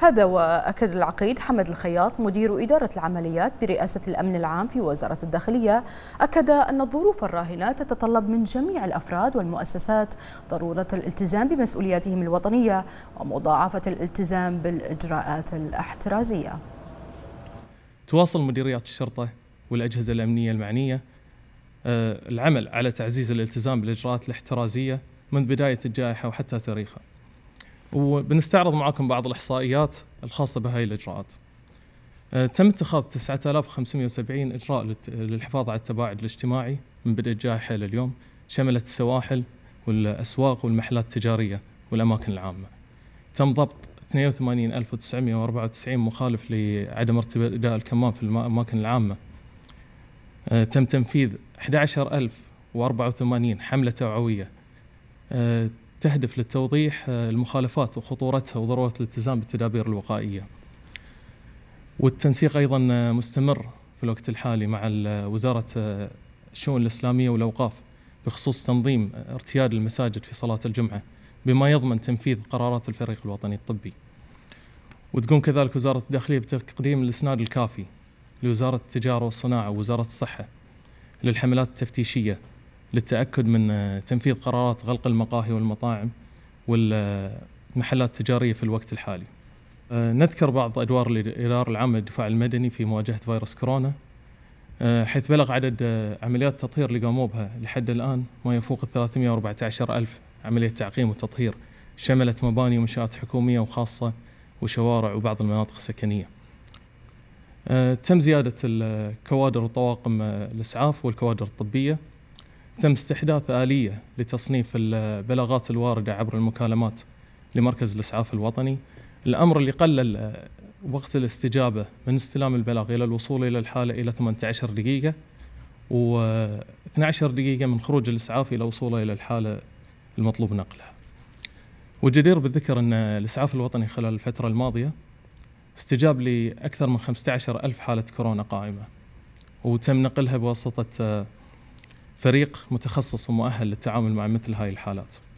هذا وأكد العقيد حمد الخياط مدير إدارة العمليات برئاسة الأمن العام في وزارة الداخلية أكد أن الظروف الراهنة تتطلب من جميع الأفراد والمؤسسات ضرورة الالتزام بمسؤولياتهم الوطنية ومضاعفة الالتزام بالإجراءات الاحترازية تواصل مديريات الشرطة والأجهزة الأمنية المعنية آه، العمل على تعزيز الالتزام بالإجراءات الاحترازية من بداية الجائحة وحتى تاريخها وبنستعرض معاكم بعض الإحصائيات الخاصة بهاي الإجراءات آه، تم اتخاذ 9570 إجراء للحفاظ على التباعد الاجتماعي من بدء الجائحة إلى اليوم شملت السواحل والأسواق والمحلات التجارية والأماكن العامة تم ضبط 82994 مخالف لعدم ارتداء الكمام في الأماكن العامة آه، تم تنفيذ 11084 حملة توعوية آه، تهدف للتوضيح آه، المخالفات وخطورتها وضروره الالتزام بالتدابير الوقائيه. والتنسيق ايضا آه، مستمر في الوقت الحالي مع آه، وزاره الشؤون الاسلاميه والاوقاف بخصوص تنظيم ارتياد المساجد في صلاه الجمعه بما يضمن تنفيذ قرارات الفريق الوطني الطبي. وتقوم كذلك وزاره الداخليه بتقديم الاسناد الكافي لوزاره التجاره والصناعه ووزاره الصحه للحملات التفتيشيه للتاكد من تنفيذ قرارات غلق المقاهي والمطاعم والمحلات التجاريه في الوقت الحالي. أه، نذكر بعض ادوار الاداره العامه للدفاع المدني في مواجهه فيروس كورونا أه، حيث بلغ عدد أه، عمليات التطهير اللي قاموا بها لحد الان ما يفوق ال 314 الف عمليه تعقيم وتطهير شملت مباني ومنشات حكوميه وخاصه وشوارع وبعض المناطق السكنيه. تم زياده الكوادر وطواقم الاسعاف والكوادر الطبيه تم استحداث آلية لتصنيف البلاغات الواردة عبر المكالمات لمركز الإسعاف الوطني الأمر اللي قلل وقت الاستجابة من استلام البلاغ إلى الوصول إلى الحالة إلى 18 دقيقة و12 دقيقة من خروج الإسعاف إلى وصوله إلى الحالة المطلوب نقلها والجدير بالذكر أن الإسعاف الوطني خلال الفترة الماضية استجاب لأكثر من 15 ألف حالة كورونا قائمة وتم نقلها بواسطة فريق متخصص ومؤهل للتعامل مع مثل هاي الحالات